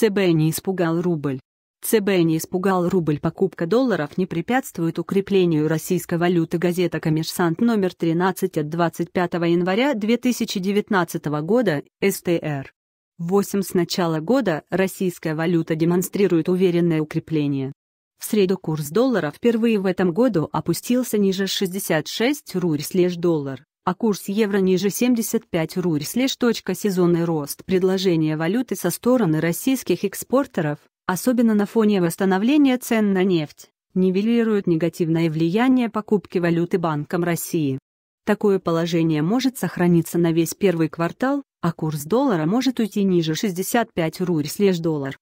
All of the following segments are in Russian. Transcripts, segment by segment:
ЦБ не испугал рубль. ЦБ не испугал рубль. Покупка долларов не препятствует укреплению российской валюты. Газета «Коммерсант» номер 13 от 25 января 2019 года, СТР. 8 с начала года российская валюта демонстрирует уверенное укрепление. В среду курс доллара впервые в этом году опустился ниже 66 рубль слеж доллар а курс евро ниже 75 рурь, точка сезонный рост предложения валюты со стороны российских экспортеров, особенно на фоне восстановления цен на нефть, нивелирует негативное влияние покупки валюты Банком России. Такое положение может сохраниться на весь первый квартал, а курс доллара может уйти ниже 65 рур рурь доллар.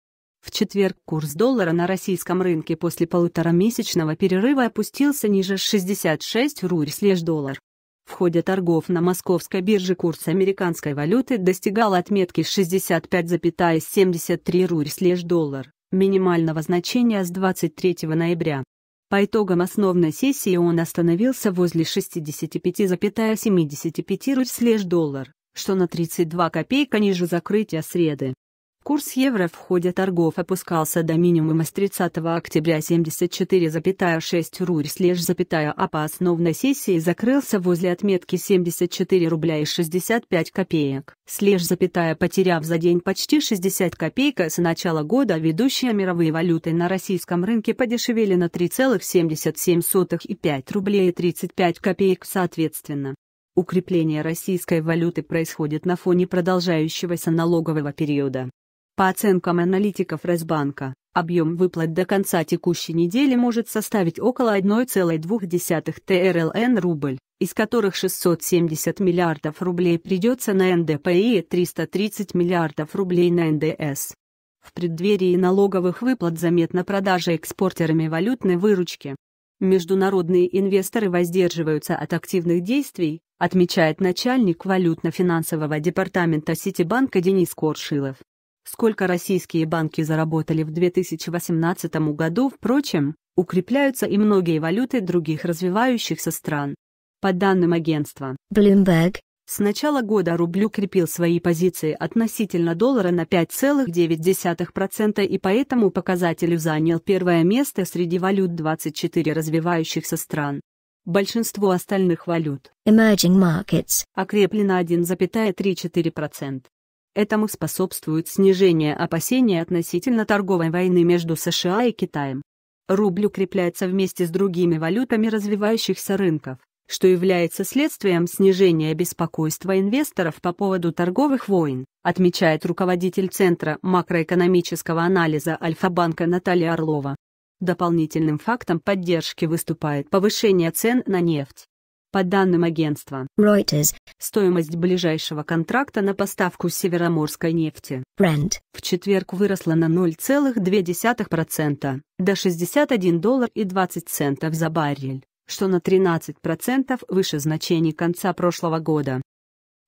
В четверг курс доллара на российском рынке после полуторамесячного перерыва опустился ниже 66 рур слеж доллар. В ходе торгов на московской бирже курс американской валюты достигал отметки 65,73 рубль слеж доллар, минимального значения с 23 ноября. По итогам основной сессии он остановился возле 65,75 рубль слеж доллар, что на 32 копейка ниже закрытия среды. Курс евро в ходе торгов опускался до минимума с 30 октября 74,6 рубль слеж запятая, а по основной сессии закрылся возле отметки 74 рубля и 65 копеек. Слеж запятая, потеряв за день почти 60 копеек с начала года, ведущие мировые валюты на российском рынке подешевели на 3,77 и 5 рублей и 35 копеек соответственно. Укрепление российской валюты происходит на фоне продолжающегося налогового периода. По оценкам аналитиков Росбанка, объем выплат до конца текущей недели может составить около 1,2 ТРЛН рубль, из которых 670 миллиардов рублей придется на НДП и 330 миллиардов рублей на НДС. В преддверии налоговых выплат заметна продажа экспортерами валютной выручки. Международные инвесторы воздерживаются от активных действий, отмечает начальник валютно-финансового департамента Ситибанка Денис Коршилов сколько российские банки заработали в 2018 году, впрочем, укрепляются и многие валюты других развивающихся стран. По данным агентства Bloomberg, с начала года рубль укрепил свои позиции относительно доллара на 5,9% и поэтому показатель занял первое место среди валют 24 развивающихся стран. Большинство остальных валют Emerging markets. окрепли окреплено 1,34%. Этому способствует снижение опасений относительно торговой войны между США и Китаем. Рубль укрепляется вместе с другими валютами развивающихся рынков, что является следствием снижения беспокойства инвесторов по поводу торговых войн, отмечает руководитель Центра макроэкономического анализа Альфа-банка Наталья Орлова. Дополнительным фактом поддержки выступает повышение цен на нефть, по данным агентства Reuters, стоимость ближайшего контракта на поставку североморской нефти Brent. в четверг выросла на 0,2% до 61 доллар и 20 центов за баррель, что на 13% выше значений конца прошлого года.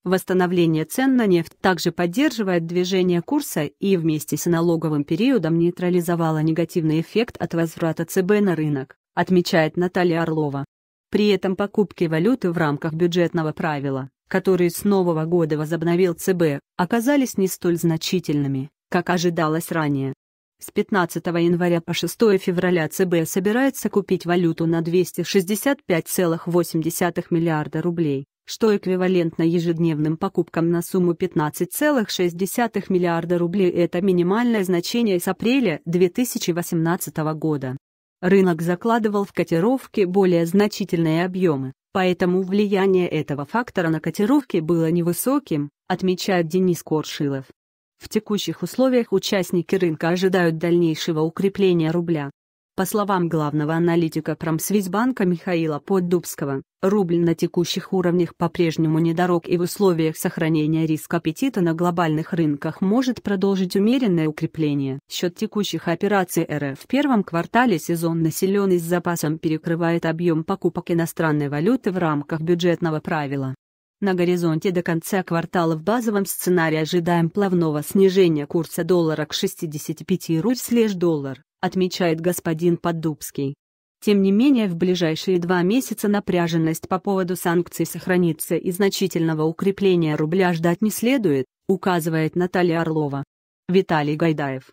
Восстановление цен на нефть также поддерживает движение курса и вместе с налоговым периодом нейтрализовало негативный эффект от возврата ЦБ на рынок, отмечает Наталья Орлова. При этом покупки валюты в рамках бюджетного правила, которые с нового года возобновил ЦБ, оказались не столь значительными, как ожидалось ранее. С 15 января по 6 февраля ЦБ собирается купить валюту на 265,8 миллиарда рублей, что эквивалентно ежедневным покупкам на сумму 15,6 миллиарда рублей. Это минимальное значение с апреля 2018 года. Рынок закладывал в котировки более значительные объемы, поэтому влияние этого фактора на котировки было невысоким, отмечает Денис Коршилов. В текущих условиях участники рынка ожидают дальнейшего укрепления рубля. По словам главного аналитика Промсвязьбанка Михаила Поддубского, рубль на текущих уровнях по-прежнему недорог и в условиях сохранения риска аппетита на глобальных рынках может продолжить умеренное укрепление. Счет текущих операций РФ в первом квартале сезон населенный с запасом перекрывает объем покупок иностранной валюты в рамках бюджетного правила. На горизонте до конца квартала в базовом сценарии ожидаем плавного снижения курса доллара к 65 рубль слеж доллар отмечает господин Поддубский. Тем не менее, в ближайшие два месяца напряженность по поводу санкций сохранится и значительного укрепления рубля ждать не следует, указывает Наталья Орлова. Виталий Гайдаев.